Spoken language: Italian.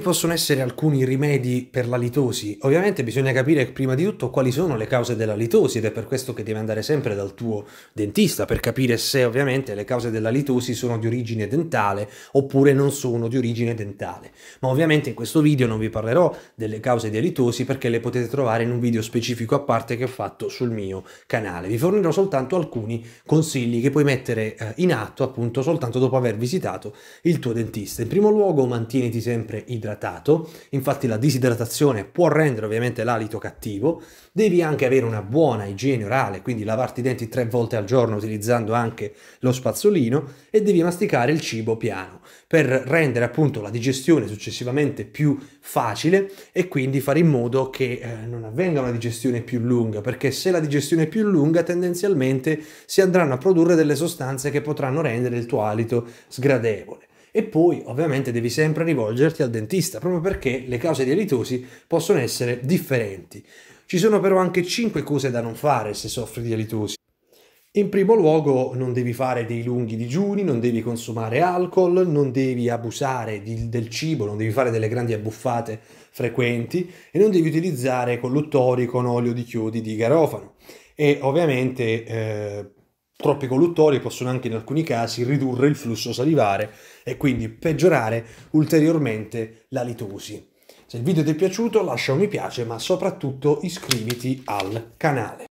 possono essere alcuni rimedi per la litosi? Ovviamente bisogna capire prima di tutto quali sono le cause della litosi ed è per questo che devi andare sempre dal tuo dentista per capire se ovviamente le cause della litosi sono di origine dentale oppure non sono di origine dentale. Ma ovviamente in questo video non vi parlerò delle cause di litosi perché le potete trovare in un video specifico a parte che ho fatto sul mio canale. Vi fornirò soltanto alcuni consigli che puoi mettere eh, in atto appunto soltanto dopo aver visitato il tuo dentista. In primo luogo mantieniti sempre il idratato, infatti la disidratazione può rendere ovviamente l'alito cattivo, devi anche avere una buona igiene orale, quindi lavarti i denti tre volte al giorno utilizzando anche lo spazzolino e devi masticare il cibo piano per rendere appunto la digestione successivamente più facile e quindi fare in modo che eh, non avvenga una digestione più lunga, perché se la digestione è più lunga tendenzialmente si andranno a produrre delle sostanze che potranno rendere il tuo alito sgradevole. E poi ovviamente devi sempre rivolgerti al dentista, proprio perché le cause di eritosi possono essere differenti. Ci sono però anche 5 cose da non fare se soffri di eritosi. In primo luogo non devi fare dei lunghi digiuni, non devi consumare alcol, non devi abusare di, del cibo, non devi fare delle grandi abbuffate frequenti e non devi utilizzare colluttori con olio di chiodi di garofano. E ovviamente eh, Troppi colluttori possono anche in alcuni casi ridurre il flusso salivare e quindi peggiorare ulteriormente la litosi. Se il video ti è piaciuto lascia un mi piace ma soprattutto iscriviti al canale.